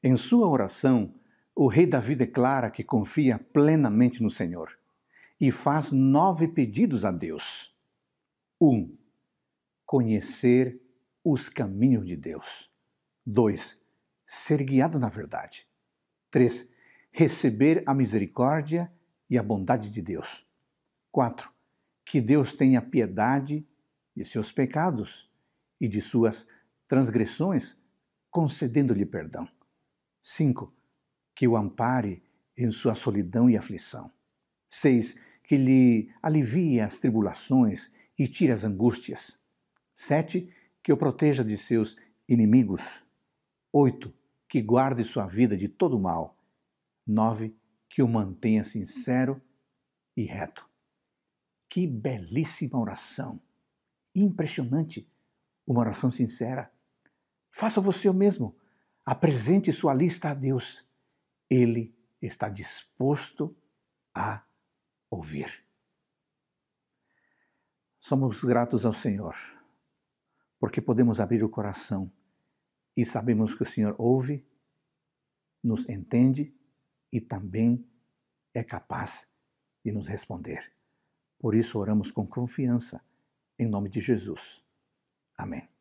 Em sua oração, o rei Davi declara que confia plenamente no Senhor e faz nove pedidos a Deus. 1. Um, conhecer os caminhos de Deus. 2. Ser guiado na verdade. 3. Receber a misericórdia e a bondade de Deus. 4. Que Deus tenha piedade de seus pecados e de suas transgressões, concedendo-lhe perdão. 5. Que o ampare em sua solidão e aflição. 6. Que lhe alivie as tribulações e tire as angústias. 7. Que o proteja de seus inimigos. 8. Que guarde sua vida de todo mal. 9. Que o mantenha sincero e reto. Que belíssima oração! Impressionante! Uma oração sincera. Faça você o mesmo. Apresente sua lista a Deus. Ele está disposto a ouvir. Somos gratos ao Senhor, porque podemos abrir o coração e sabemos que o Senhor ouve, nos entende e também é capaz de nos responder. Por isso oramos com confiança, em nome de Jesus. Amém.